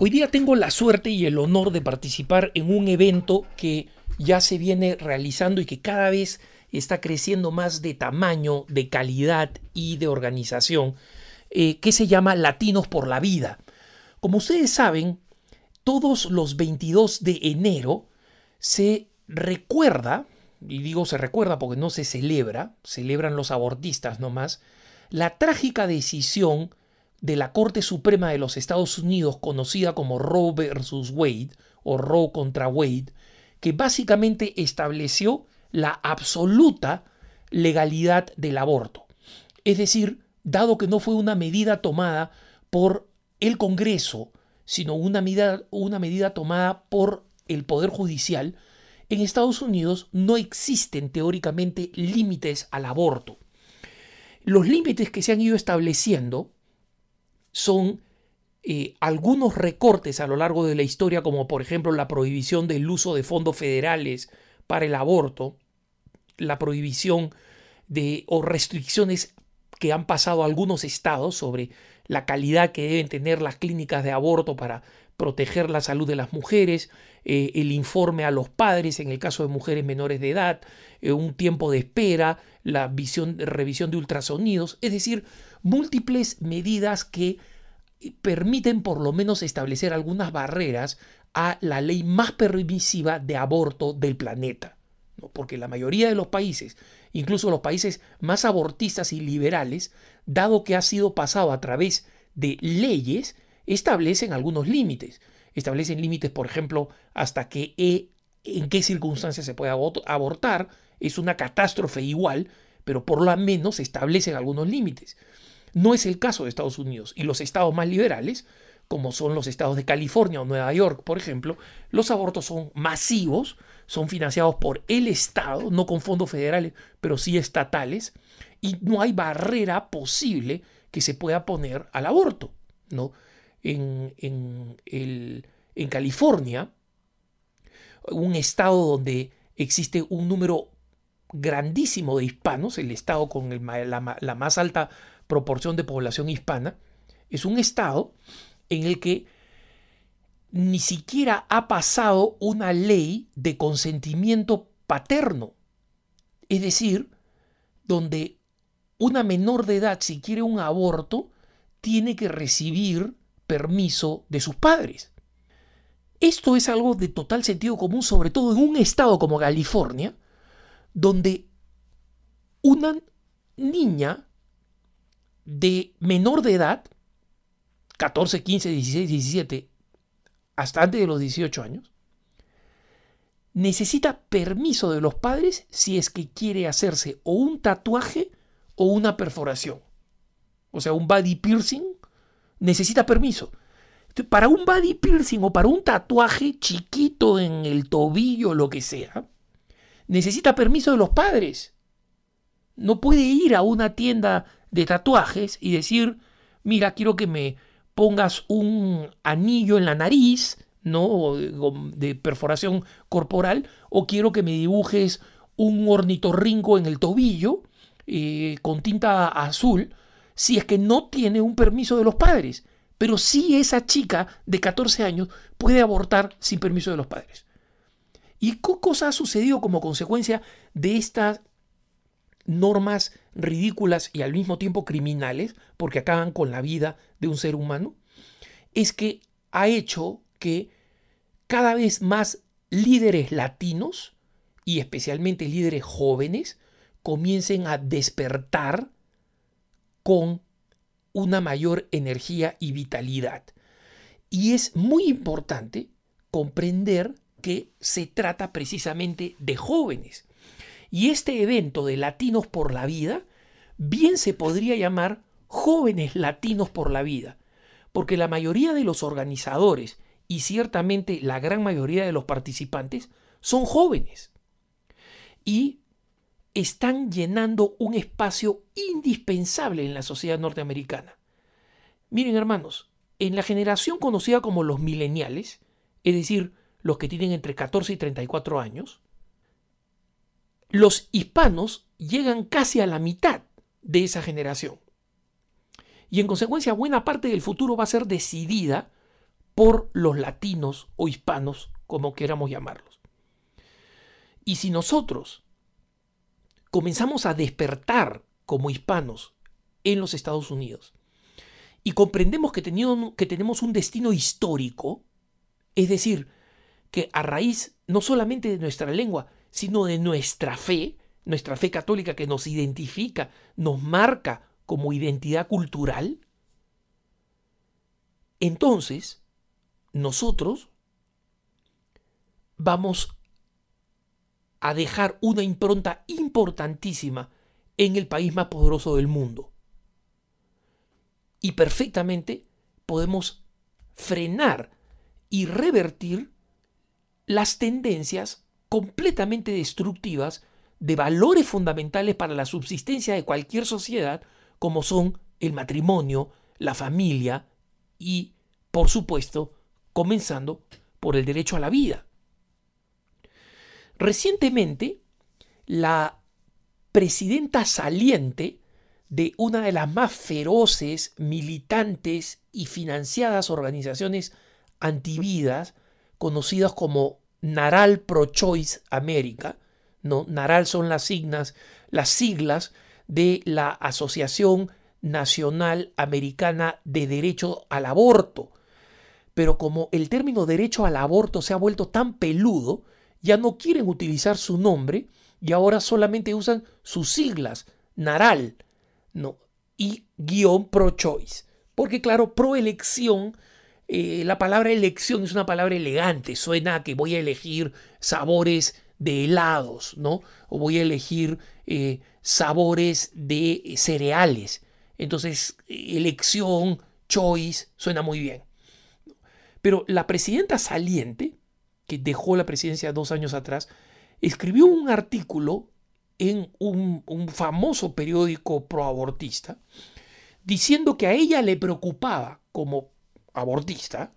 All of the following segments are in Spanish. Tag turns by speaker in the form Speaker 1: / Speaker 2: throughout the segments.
Speaker 1: Hoy día tengo la suerte y el honor de participar en un evento que ya se viene realizando y que cada vez está creciendo más de tamaño, de calidad y de organización, eh, que se llama Latinos por la Vida. Como ustedes saben, todos los 22 de enero se recuerda, y digo se recuerda porque no se celebra, celebran los abortistas nomás, la trágica decisión de la Corte Suprema de los Estados Unidos, conocida como Roe versus Wade o Roe contra Wade, que básicamente estableció la absoluta legalidad del aborto. Es decir, dado que no fue una medida tomada por el Congreso, sino una medida, una medida tomada por el Poder Judicial, en Estados Unidos no existen teóricamente límites al aborto. Los límites que se han ido estableciendo son eh, algunos recortes a lo largo de la historia, como por ejemplo la prohibición del uso de fondos federales para el aborto, la prohibición de o restricciones que han pasado algunos estados sobre la calidad que deben tener las clínicas de aborto para proteger la salud de las mujeres, eh, el informe a los padres en el caso de mujeres menores de edad, eh, un tiempo de espera, la revisión de ultrasonidos, es decir, múltiples medidas que eh, permiten por lo menos establecer algunas barreras a la ley más permisiva de aborto del planeta. Porque la mayoría de los países, incluso los países más abortistas y liberales, dado que ha sido pasado a través de leyes, establecen algunos límites. Establecen límites, por ejemplo, hasta que eh, en qué circunstancias se puede abortar. Es una catástrofe igual, pero por lo menos establecen algunos límites. No es el caso de Estados Unidos y los estados más liberales, como son los estados de California o Nueva York, por ejemplo, los abortos son masivos, son financiados por el Estado, no con fondos federales, pero sí estatales, y no hay barrera posible que se pueda poner al aborto. ¿no? En, el, en California, un estado donde existe un número grandísimo de hispanos, el estado con la, la más alta proporción de población hispana, es un estado en el que ni siquiera ha pasado una ley de consentimiento paterno. Es decir, donde una menor de edad, si quiere un aborto, tiene que recibir permiso de sus padres. Esto es algo de total sentido común, sobre todo en un estado como California, donde una niña de menor de edad, 14, 15, 16, 17, hasta antes de los 18 años, necesita permiso de los padres si es que quiere hacerse o un tatuaje o una perforación. O sea, un body piercing necesita permiso. Para un body piercing o para un tatuaje chiquito en el tobillo, lo que sea, necesita permiso de los padres. No puede ir a una tienda de tatuajes y decir, mira, quiero que me pongas un anillo en la nariz, ¿no? De perforación corporal, o quiero que me dibujes un ornitorrinco en el tobillo eh, con tinta azul, si es que no tiene un permiso de los padres. Pero sí esa chica de 14 años puede abortar sin permiso de los padres. ¿Y qué cosa ha sucedido como consecuencia de estas normas ridículas y al mismo tiempo criminales, porque acaban con la vida de un ser humano, es que ha hecho que cada vez más líderes latinos, y especialmente líderes jóvenes, comiencen a despertar con una mayor energía y vitalidad. Y es muy importante comprender que se trata precisamente de jóvenes. Y este evento de Latinos por la Vida bien se podría llamar Jóvenes Latinos por la Vida, porque la mayoría de los organizadores y ciertamente la gran mayoría de los participantes son jóvenes. Y están llenando un espacio indispensable en la sociedad norteamericana. Miren hermanos, en la generación conocida como los mileniales, es decir, los que tienen entre 14 y 34 años, los hispanos llegan casi a la mitad de esa generación. Y en consecuencia buena parte del futuro va a ser decidida por los latinos o hispanos, como queramos llamarlos. Y si nosotros comenzamos a despertar como hispanos en los Estados Unidos y comprendemos que, tenemos un destino histórico, es decir, que a raíz no solamente de nuestra lengua, sino de nuestra fe, nuestra fe católica que nos identifica, nos marca como identidad cultural, entonces nosotros vamos a dejar una impronta importantísima en el país más poderoso del mundo. Y perfectamente podemos frenar y revertir las tendencias completamente destructivas de valores fundamentales para la subsistencia de cualquier sociedad, como son el matrimonio, la familia y, por supuesto, comenzando por el derecho a la vida. Recientemente, la presidenta saliente de una de las más feroces, militantes y financiadas organizaciones antividas, conocidas como Naral Pro Choice América, ¿no? Naral son las siglas, las siglas de la Asociación Nacional Americana de Derecho al Aborto. Pero como el término derecho al aborto se ha vuelto tan peludo, ya no quieren utilizar su nombre y ahora solamente usan sus siglas, Naral, ¿no? y guión pro choice. Porque claro, pro elección eh, la palabra elección es una palabra elegante, suena que voy a elegir sabores de helados, ¿no? O voy a elegir eh, sabores de cereales. Entonces, elección, choice, suena muy bien. Pero la presidenta saliente, que dejó la presidencia dos años atrás, escribió un artículo en un, famoso periódico proabortista diciendo que a ella le preocupaba como abortista,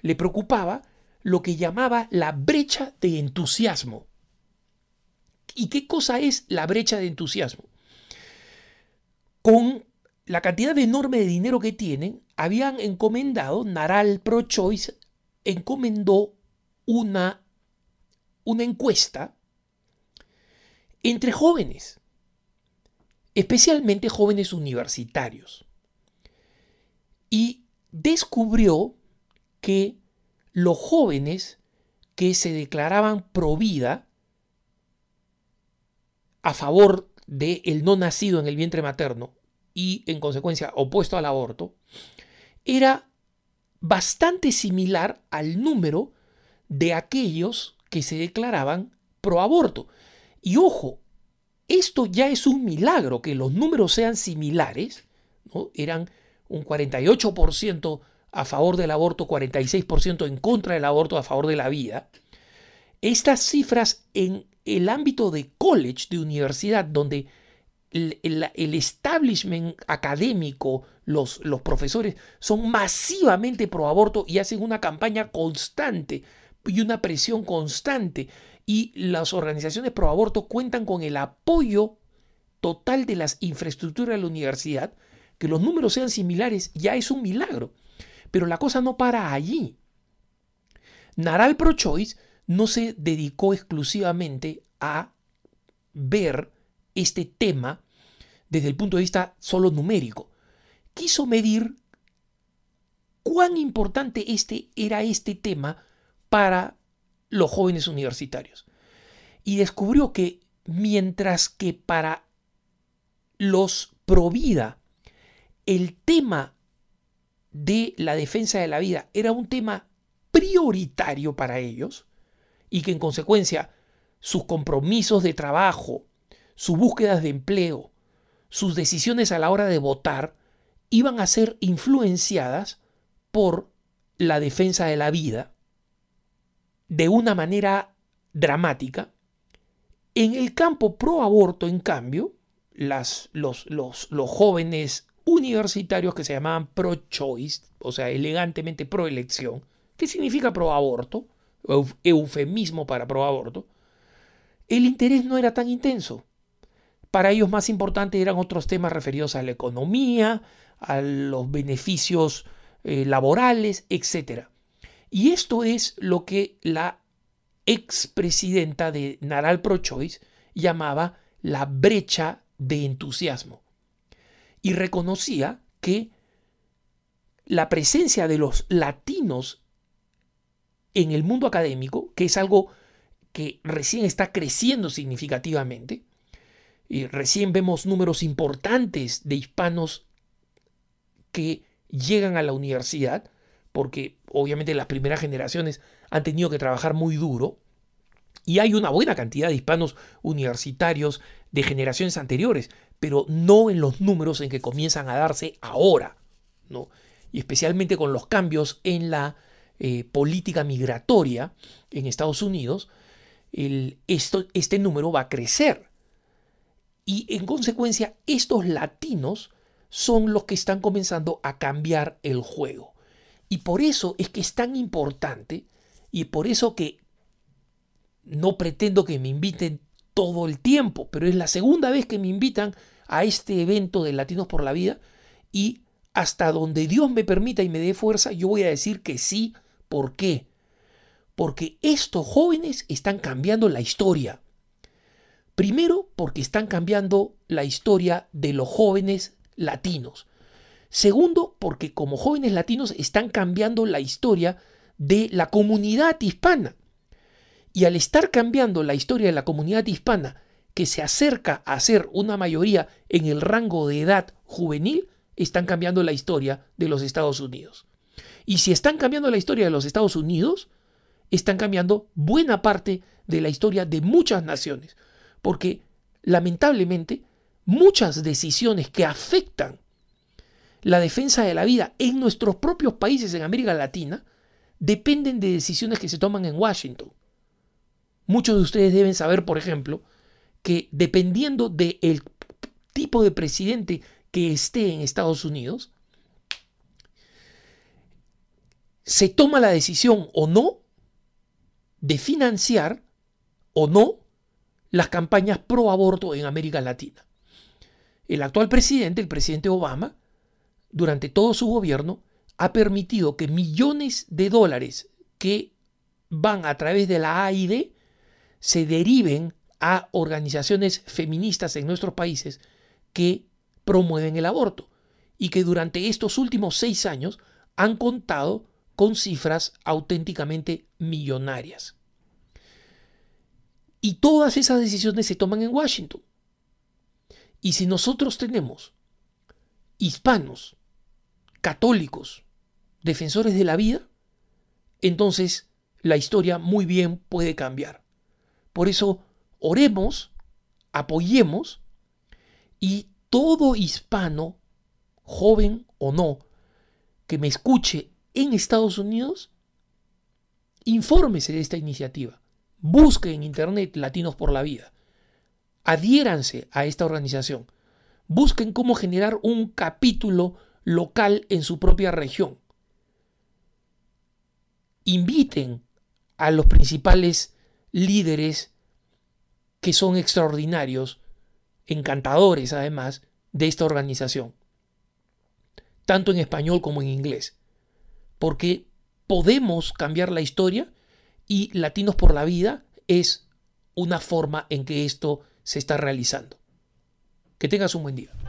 Speaker 1: le preocupaba lo que llamaba la brecha de entusiasmo. ¿Y qué cosa es la brecha de entusiasmo? Con la cantidad enorme de dinero que tienen, habían encomendado, Naral Pro encomendó una, una encuesta entre jóvenes, especialmente jóvenes universitarios. Y descubrió que los jóvenes que se declaraban pro vida a favor del el no nacido en el vientre materno y en consecuencia opuesto al aborto, era bastante similar al número de aquellos que se declaraban pro aborto. Y ojo, esto ya es un milagro que los números sean similares, ¿no? Eran un 48% a favor del aborto, 46% en contra del aborto, a favor de la vida. Estas cifras en el ámbito de college, de universidad, donde el, establishment académico, los, los profesores, son masivamente pro aborto y hacen una campaña constante y una presión constante. Y las organizaciones pro aborto cuentan con el apoyo total de las infraestructuras de la universidad que los números sean similares ya es un milagro. Pero la cosa no para allí. Naral Prochois no se dedicó exclusivamente a ver este tema desde el punto de vista solo numérico. Quiso medir cuán importante este era este tema para los jóvenes universitarios. Y descubrió que mientras que para los vida, el tema de la defensa de la vida era un tema prioritario para ellos y que en consecuencia sus compromisos de trabajo, sus búsquedas de empleo, sus decisiones a la hora de votar iban a ser influenciadas por la defensa de la vida de una manera dramática. En el campo pro aborto, en cambio, las, los, los, los jóvenes universitarios que se llamaban pro-choice, o sea, elegantemente pro-elección, que significa pro-aborto, eufemismo para pro-aborto, el interés no era tan intenso. Para ellos más importantes eran otros temas referidos a la economía, a los beneficios eh, laborales, etc. Y esto es lo que la expresidenta de Naral Pro-Choice llamaba la brecha de entusiasmo y reconocía que la presencia de los latinos en el mundo académico, que es algo que recién está creciendo significativamente, y recién vemos números importantes de hispanos que llegan a la universidad, porque obviamente las primeras generaciones han tenido que trabajar muy duro, y hay una buena cantidad de hispanos universitarios de generaciones anteriores, pero no en los números en que comienzan a darse ahora, ¿no? Y especialmente con los cambios en la eh, política migratoria en Estados Unidos, este número va a crecer. Y en consecuencia, estos latinos son los que están comenzando a cambiar el juego. Y por eso es que es tan importante y por eso que no pretendo que me inviten todo el tiempo, pero es la segunda vez que me invitan a este evento de Latinos por la Vida y hasta donde Dios me permita y me dé fuerza, yo voy a decir que sí. ¿Por qué? Porque estos jóvenes están cambiando la historia. Primero, porque están cambiando la historia de los jóvenes latinos. Segundo, porque como jóvenes latinos están cambiando la historia de la comunidad hispana. Y al estar cambiando la historia de la comunidad hispana, que se acerca a ser una mayoría en el rango de edad juvenil, están cambiando la historia de los Estados Unidos. Y si están cambiando la historia de los Estados Unidos, están cambiando buena parte de la historia de muchas naciones. Porque, lamentablemente, muchas decisiones que afectan la defensa de la vida en nuestros propios países en América Latina dependen de decisiones que se toman en Washington. Muchos de ustedes deben saber, por ejemplo, que dependiendo del tipo de presidente que esté en Estados Unidos, se toma la decisión o no de financiar o no las campañas pro aborto en América Latina. El actual presidente, el presidente Obama, durante todo su gobierno, ha permitido que millones de dólares que van a través de la AID se deriven a organizaciones feministas en nuestros países que promueven el aborto y que durante estos últimos seis años han contado con cifras auténticamente millonarias. Y todas esas decisiones se toman en Washington. Y si nosotros tenemos hispanos, católicos, defensores de la vida, entonces la historia muy bien puede cambiar. Por eso oremos, apoyemos y todo hispano, joven o no, que me escuche en Estados Unidos, infórmese de esta iniciativa. Busquen en Internet Latinos por la Vida. Adhiéranse a esta organización. Busquen cómo generar un capítulo local en su propia región. Inviten a los principales líderes que son extraordinarios, encantadores además, de esta organización, tanto en español como en inglés, porque podemos cambiar la historia y Latinos por la Vida es una forma en que esto se está realizando. Que tengas un buen día.